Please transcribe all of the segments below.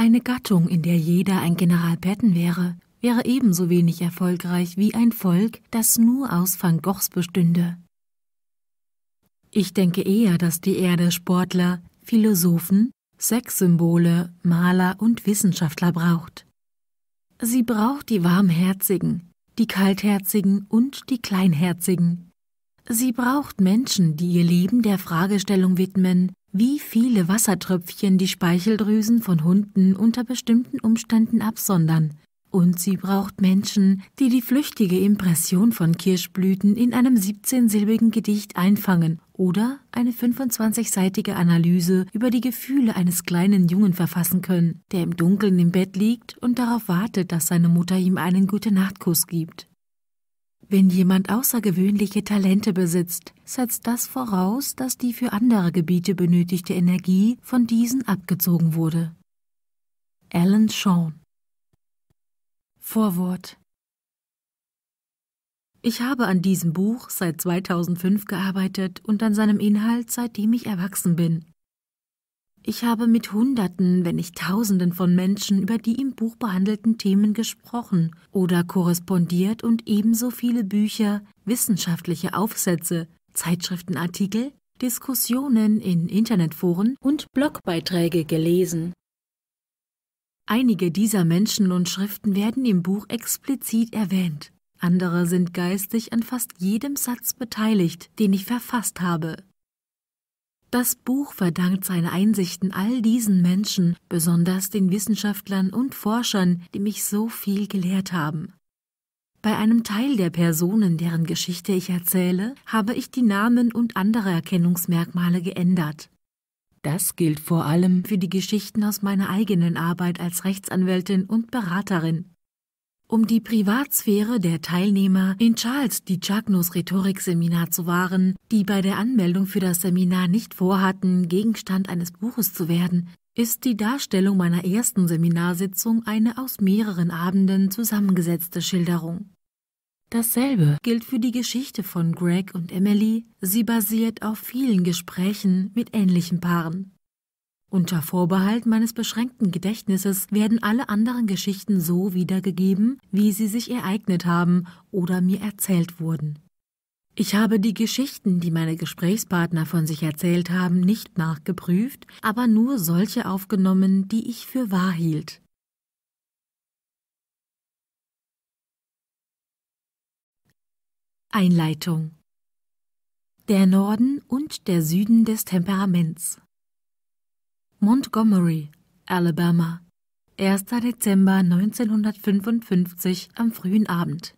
Eine Gattung, in der jeder ein General Patton wäre, wäre ebenso wenig erfolgreich wie ein Volk, das nur aus Van Goghs bestünde. Ich denke eher, dass die Erde Sportler, Philosophen, Sexsymbole, Maler und Wissenschaftler braucht. Sie braucht die Warmherzigen, die Kaltherzigen und die Kleinherzigen. Sie braucht Menschen, die ihr Leben der Fragestellung widmen, wie viele Wassertröpfchen die Speicheldrüsen von Hunden unter bestimmten Umständen absondern. Und sie braucht Menschen, die die flüchtige Impression von Kirschblüten in einem 17-silbigen Gedicht einfangen oder eine 25-seitige Analyse über die Gefühle eines kleinen Jungen verfassen können, der im Dunkeln im Bett liegt und darauf wartet, dass seine Mutter ihm einen Gute-Nacht-Kuss gibt. Wenn jemand außergewöhnliche Talente besitzt, setzt das voraus, dass die für andere Gebiete benötigte Energie von diesen abgezogen wurde. Alan Sean Vorwort Ich habe an diesem Buch seit 2005 gearbeitet und an seinem Inhalt, seitdem ich erwachsen bin. Ich habe mit Hunderten, wenn nicht Tausenden von Menschen über die im Buch behandelten Themen gesprochen oder korrespondiert und ebenso viele Bücher, wissenschaftliche Aufsätze, Zeitschriftenartikel, Diskussionen in Internetforen und Blogbeiträge gelesen. Einige dieser Menschen und Schriften werden im Buch explizit erwähnt. Andere sind geistig an fast jedem Satz beteiligt, den ich verfasst habe. Das Buch verdankt seine Einsichten all diesen Menschen, besonders den Wissenschaftlern und Forschern, die mich so viel gelehrt haben. Bei einem Teil der Personen, deren Geschichte ich erzähle, habe ich die Namen und andere Erkennungsmerkmale geändert. Das gilt vor allem für die Geschichten aus meiner eigenen Arbeit als Rechtsanwältin und Beraterin. Um die Privatsphäre der Teilnehmer in Charles DiCiagnos Rhetorikseminar zu wahren, die bei der Anmeldung für das Seminar nicht vorhatten, Gegenstand eines Buches zu werden, ist die Darstellung meiner ersten Seminarsitzung eine aus mehreren Abenden zusammengesetzte Schilderung. Dasselbe gilt für die Geschichte von Greg und Emily, sie basiert auf vielen Gesprächen mit ähnlichen Paaren. Unter Vorbehalt meines beschränkten Gedächtnisses werden alle anderen Geschichten so wiedergegeben, wie sie sich ereignet haben oder mir erzählt wurden. Ich habe die Geschichten, die meine Gesprächspartner von sich erzählt haben, nicht nachgeprüft, aber nur solche aufgenommen, die ich für wahr hielt. Einleitung Der Norden und der Süden des Temperaments Montgomery, Alabama. 1. Dezember 1955 am frühen Abend.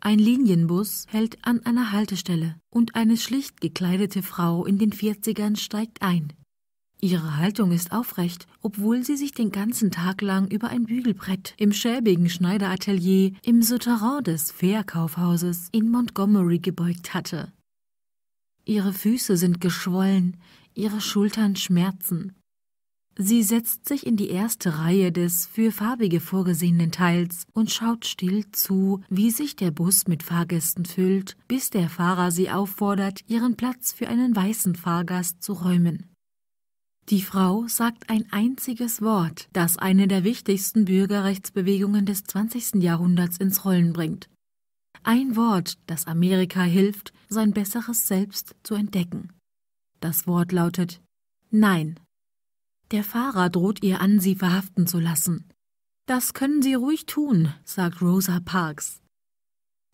Ein Linienbus hält an einer Haltestelle und eine schlicht gekleidete Frau in den 40ern steigt ein. Ihre Haltung ist aufrecht, obwohl sie sich den ganzen Tag lang über ein Bügelbrett im schäbigen Schneideratelier im Souterrain des Fairkaufhauses in Montgomery gebeugt hatte. Ihre Füße sind geschwollen, ihre Schultern schmerzen. Sie setzt sich in die erste Reihe des für Farbige vorgesehenen Teils und schaut still zu, wie sich der Bus mit Fahrgästen füllt, bis der Fahrer sie auffordert, ihren Platz für einen weißen Fahrgast zu räumen. Die Frau sagt ein einziges Wort, das eine der wichtigsten Bürgerrechtsbewegungen des 20. Jahrhunderts ins Rollen bringt. Ein Wort, das Amerika hilft, sein besseres Selbst zu entdecken. Das Wort lautet Nein. Der Fahrer droht ihr an, sie verhaften zu lassen. Das können Sie ruhig tun, sagt Rosa Parks.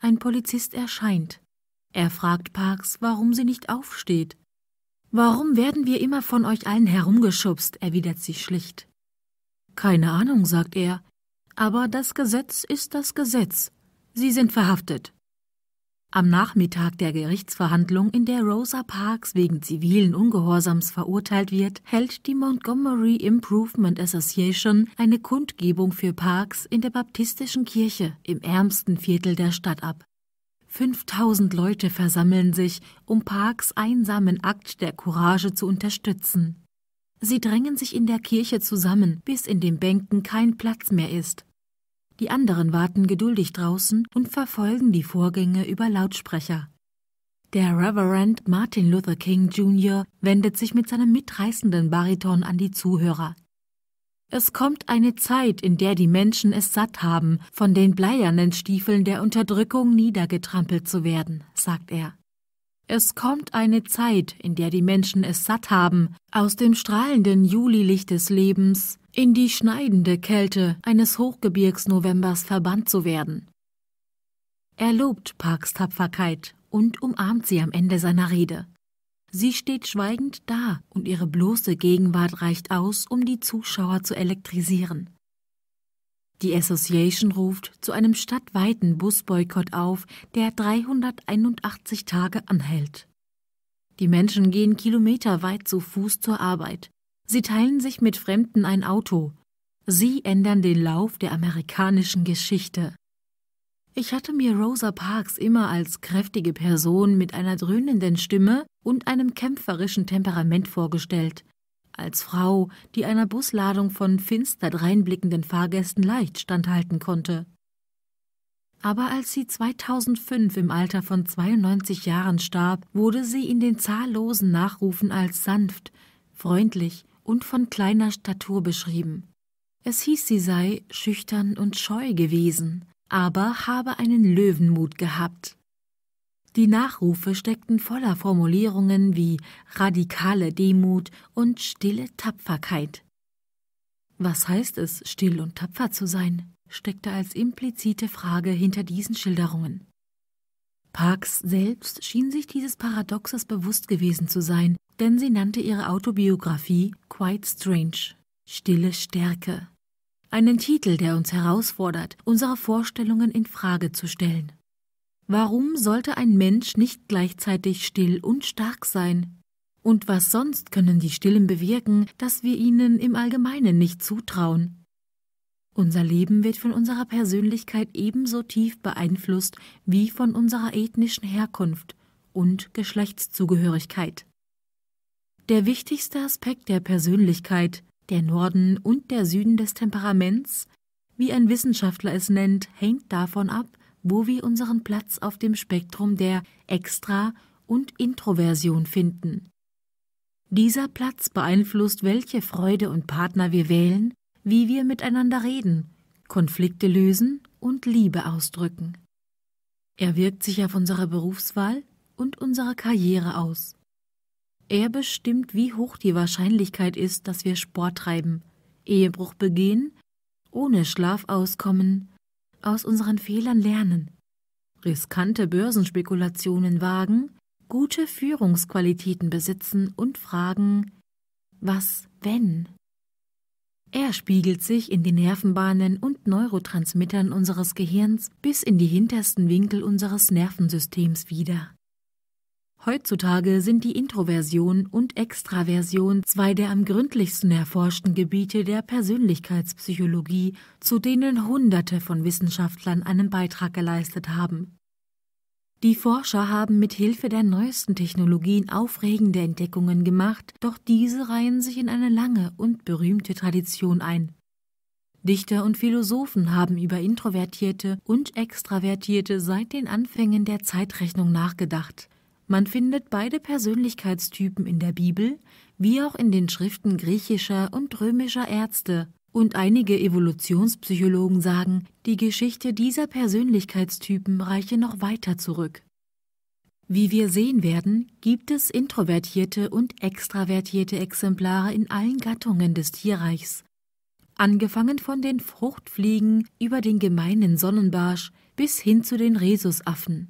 Ein Polizist erscheint. Er fragt Parks, warum sie nicht aufsteht. Warum werden wir immer von euch allen herumgeschubst, erwidert sie schlicht. Keine Ahnung, sagt er, aber das Gesetz ist das Gesetz. Sie sind verhaftet. Am Nachmittag der Gerichtsverhandlung, in der Rosa Parks wegen zivilen Ungehorsams verurteilt wird, hält die Montgomery Improvement Association eine Kundgebung für Parks in der baptistischen Kirche im ärmsten Viertel der Stadt ab. 5000 Leute versammeln sich, um Parks einsamen Akt der Courage zu unterstützen. Sie drängen sich in der Kirche zusammen, bis in den Bänken kein Platz mehr ist. Die anderen warten geduldig draußen und verfolgen die Vorgänge über Lautsprecher. Der Reverend Martin Luther King Jr. wendet sich mit seinem mitreißenden Bariton an die Zuhörer. Es kommt eine Zeit, in der die Menschen es satt haben, von den bleiernen Stiefeln der Unterdrückung niedergetrampelt zu werden, sagt er. Es kommt eine Zeit, in der die Menschen es satt haben, aus dem strahlenden Julilicht des Lebens in die schneidende Kälte eines Hochgebirgsnovembers verbannt zu werden. Er lobt Parks Tapferkeit und umarmt sie am Ende seiner Rede. Sie steht schweigend da und ihre bloße Gegenwart reicht aus, um die Zuschauer zu elektrisieren. Die Association ruft zu einem stadtweiten Busboykott auf, der 381 Tage anhält. Die Menschen gehen kilometerweit zu Fuß zur Arbeit. Sie teilen sich mit Fremden ein Auto. Sie ändern den Lauf der amerikanischen Geschichte. Ich hatte mir Rosa Parks immer als kräftige Person mit einer dröhnenden Stimme und einem kämpferischen Temperament vorgestellt, als Frau, die einer Busladung von finster dreinblickenden Fahrgästen leicht standhalten konnte. Aber als sie 2005 im Alter von 92 Jahren starb, wurde sie in den zahllosen Nachrufen als sanft, freundlich, und von kleiner Statur beschrieben. Es hieß, sie sei schüchtern und scheu gewesen, aber habe einen Löwenmut gehabt. Die Nachrufe steckten voller Formulierungen wie radikale Demut und stille Tapferkeit. Was heißt es, still und tapfer zu sein? steckte als implizite Frage hinter diesen Schilderungen. Parks selbst schien sich dieses Paradoxes bewusst gewesen zu sein, denn sie nannte ihre Autobiografie Quite Strange, Stille Stärke. Einen Titel, der uns herausfordert, unsere Vorstellungen in Frage zu stellen. Warum sollte ein Mensch nicht gleichzeitig still und stark sein? Und was sonst können die Stillen bewirken, dass wir ihnen im Allgemeinen nicht zutrauen? Unser Leben wird von unserer Persönlichkeit ebenso tief beeinflusst wie von unserer ethnischen Herkunft und Geschlechtszugehörigkeit. Der wichtigste Aspekt der Persönlichkeit, der Norden und der Süden des Temperaments, wie ein Wissenschaftler es nennt, hängt davon ab, wo wir unseren Platz auf dem Spektrum der Extra- und Introversion finden. Dieser Platz beeinflusst, welche Freude und Partner wir wählen, wie wir miteinander reden, Konflikte lösen und Liebe ausdrücken. Er wirkt sich auf unsere Berufswahl und unsere Karriere aus. Er bestimmt, wie hoch die Wahrscheinlichkeit ist, dass wir Sport treiben, Ehebruch begehen, ohne Schlaf auskommen, aus unseren Fehlern lernen, riskante Börsenspekulationen wagen, gute Führungsqualitäten besitzen und fragen, was wenn? Er spiegelt sich in den Nervenbahnen und Neurotransmittern unseres Gehirns bis in die hintersten Winkel unseres Nervensystems wider. Heutzutage sind die Introversion und Extraversion zwei der am gründlichsten erforschten Gebiete der Persönlichkeitspsychologie, zu denen Hunderte von Wissenschaftlern einen Beitrag geleistet haben die Forscher haben mit Hilfe der neuesten Technologien aufregende Entdeckungen gemacht, doch diese reihen sich in eine lange und berühmte Tradition ein. Dichter und Philosophen haben über Introvertierte und Extravertierte seit den Anfängen der Zeitrechnung nachgedacht. Man findet beide Persönlichkeitstypen in der Bibel wie auch in den Schriften griechischer und römischer Ärzte und einige Evolutionspsychologen sagen, die Geschichte dieser Persönlichkeitstypen reiche noch weiter zurück. Wie wir sehen werden, gibt es introvertierte und extravertierte Exemplare in allen Gattungen des Tierreichs. Angefangen von den Fruchtfliegen über den gemeinen Sonnenbarsch bis hin zu den Rhesusaffen.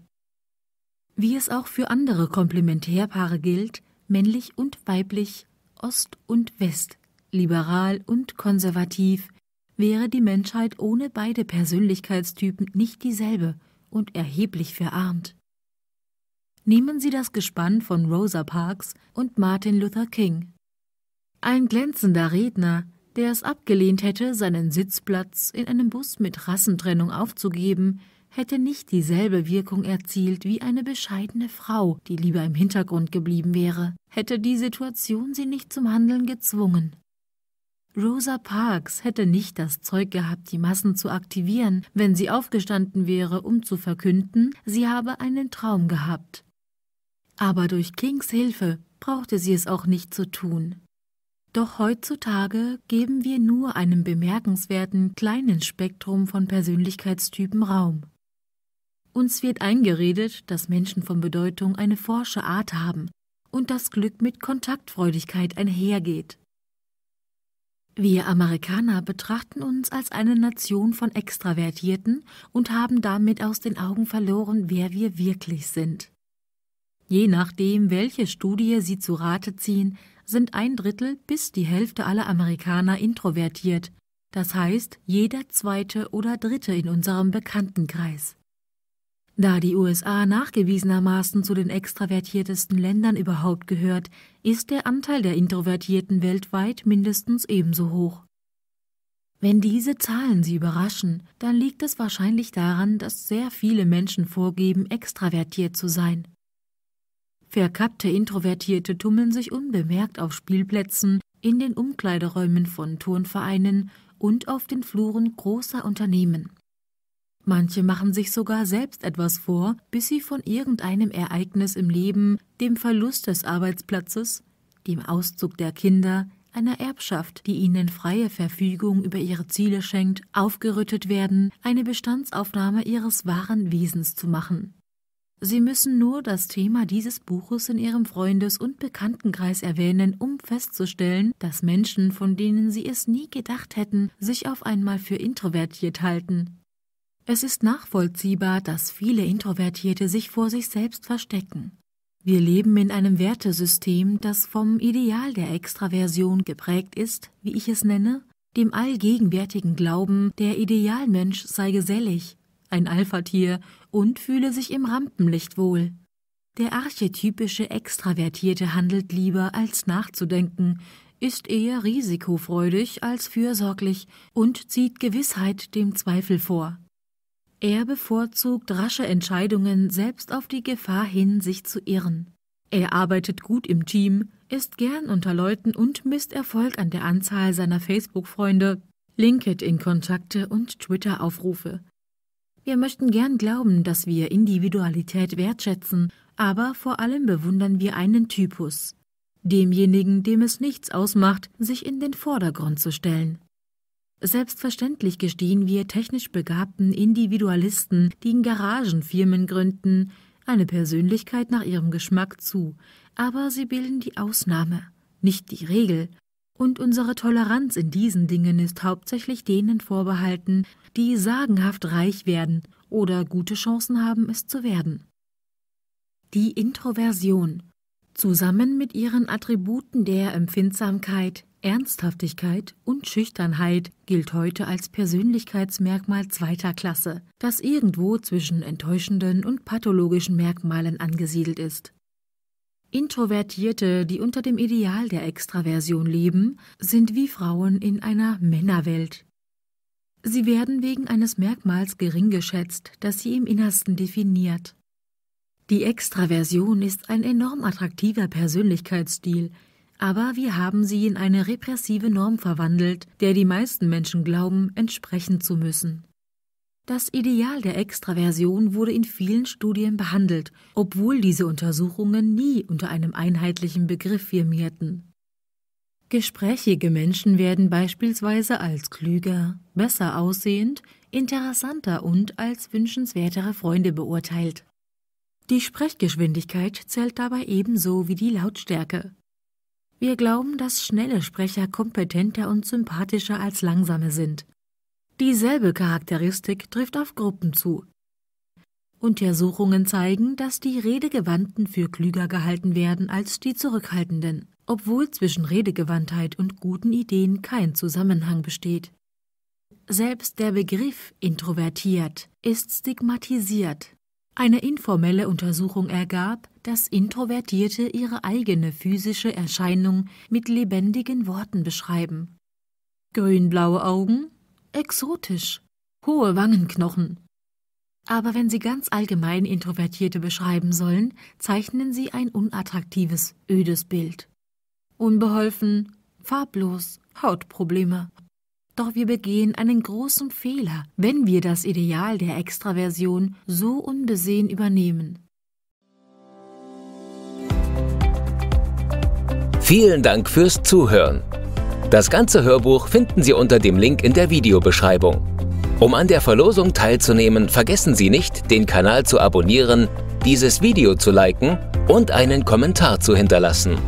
Wie es auch für andere Komplementärpaare gilt, männlich und weiblich, Ost und West liberal und konservativ, wäre die Menschheit ohne beide Persönlichkeitstypen nicht dieselbe und erheblich verarmt. Nehmen Sie das Gespann von Rosa Parks und Martin Luther King. Ein glänzender Redner, der es abgelehnt hätte, seinen Sitzplatz in einem Bus mit Rassentrennung aufzugeben, hätte nicht dieselbe Wirkung erzielt wie eine bescheidene Frau, die lieber im Hintergrund geblieben wäre, hätte die Situation sie nicht zum Handeln gezwungen. Rosa Parks hätte nicht das Zeug gehabt, die Massen zu aktivieren, wenn sie aufgestanden wäre, um zu verkünden, sie habe einen Traum gehabt. Aber durch Kings Hilfe brauchte sie es auch nicht zu tun. Doch heutzutage geben wir nur einem bemerkenswerten kleinen Spektrum von Persönlichkeitstypen Raum. Uns wird eingeredet, dass Menschen von Bedeutung eine forsche Art haben und das Glück mit Kontaktfreudigkeit einhergeht. Wir Amerikaner betrachten uns als eine Nation von Extravertierten und haben damit aus den Augen verloren, wer wir wirklich sind. Je nachdem, welche Studie Sie zu Rate ziehen, sind ein Drittel bis die Hälfte aller Amerikaner introvertiert, das heißt jeder zweite oder dritte in unserem Bekanntenkreis. Da die USA nachgewiesenermaßen zu den extravertiertesten Ländern überhaupt gehört, ist der Anteil der Introvertierten weltweit mindestens ebenso hoch. Wenn diese Zahlen Sie überraschen, dann liegt es wahrscheinlich daran, dass sehr viele Menschen vorgeben, extravertiert zu sein. Verkappte Introvertierte tummeln sich unbemerkt auf Spielplätzen, in den Umkleideräumen von Turnvereinen und auf den Fluren großer Unternehmen. Manche machen sich sogar selbst etwas vor, bis sie von irgendeinem Ereignis im Leben, dem Verlust des Arbeitsplatzes, dem Auszug der Kinder, einer Erbschaft, die ihnen freie Verfügung über ihre Ziele schenkt, aufgerüttet werden, eine Bestandsaufnahme ihres wahren Wesens zu machen. Sie müssen nur das Thema dieses Buches in Ihrem Freundes- und Bekanntenkreis erwähnen, um festzustellen, dass Menschen, von denen Sie es nie gedacht hätten, sich auf einmal für introvertiert halten, es ist nachvollziehbar, dass viele Introvertierte sich vor sich selbst verstecken. Wir leben in einem Wertesystem, das vom Ideal der Extraversion geprägt ist, wie ich es nenne, dem allgegenwärtigen Glauben, der Idealmensch sei gesellig, ein Alphatier und fühle sich im Rampenlicht wohl. Der archetypische Extravertierte handelt lieber, als nachzudenken, ist eher risikofreudig als fürsorglich und zieht Gewissheit dem Zweifel vor. Er bevorzugt rasche Entscheidungen selbst auf die Gefahr hin, sich zu irren. Er arbeitet gut im Team, ist gern unter Leuten und misst Erfolg an der Anzahl seiner Facebook-Freunde, LinkedIn-Kontakte und Twitter-Aufrufe. Wir möchten gern glauben, dass wir Individualität wertschätzen, aber vor allem bewundern wir einen Typus, demjenigen, dem es nichts ausmacht, sich in den Vordergrund zu stellen. Selbstverständlich gestehen wir technisch begabten Individualisten, die in Garagenfirmen gründen, eine Persönlichkeit nach ihrem Geschmack zu, aber sie bilden die Ausnahme, nicht die Regel, und unsere Toleranz in diesen Dingen ist hauptsächlich denen vorbehalten, die sagenhaft reich werden oder gute Chancen haben, es zu werden. Die Introversion zusammen mit ihren Attributen der Empfindsamkeit, Ernsthaftigkeit und Schüchternheit gilt heute als Persönlichkeitsmerkmal zweiter Klasse, das irgendwo zwischen enttäuschenden und pathologischen Merkmalen angesiedelt ist. Introvertierte, die unter dem Ideal der Extraversion leben, sind wie Frauen in einer Männerwelt. Sie werden wegen eines Merkmals gering geschätzt, das sie im Innersten definiert. Die Extraversion ist ein enorm attraktiver Persönlichkeitsstil, aber wir haben sie in eine repressive Norm verwandelt, der die meisten Menschen glauben, entsprechen zu müssen. Das Ideal der Extraversion wurde in vielen Studien behandelt, obwohl diese Untersuchungen nie unter einem einheitlichen Begriff firmierten. Gesprächige Menschen werden beispielsweise als klüger, besser aussehend, interessanter und als wünschenswertere Freunde beurteilt. Die Sprechgeschwindigkeit zählt dabei ebenso wie die Lautstärke. Wir glauben, dass schnelle Sprecher kompetenter und sympathischer als langsame sind. Dieselbe Charakteristik trifft auf Gruppen zu. Untersuchungen zeigen, dass die Redegewandten für klüger gehalten werden als die Zurückhaltenden, obwohl zwischen Redegewandtheit und guten Ideen kein Zusammenhang besteht. Selbst der Begriff introvertiert ist stigmatisiert eine informelle Untersuchung ergab, dass Introvertierte ihre eigene physische Erscheinung mit lebendigen Worten beschreiben. Grünblaue Augen? Exotisch. Hohe Wangenknochen. Aber wenn sie ganz allgemein Introvertierte beschreiben sollen, zeichnen sie ein unattraktives, ödes Bild. Unbeholfen, farblos, Hautprobleme, doch wir begehen einen großen Fehler, wenn wir das Ideal der Extraversion so unbesehen übernehmen. Vielen Dank fürs Zuhören. Das ganze Hörbuch finden Sie unter dem Link in der Videobeschreibung. Um an der Verlosung teilzunehmen, vergessen Sie nicht, den Kanal zu abonnieren, dieses Video zu liken und einen Kommentar zu hinterlassen.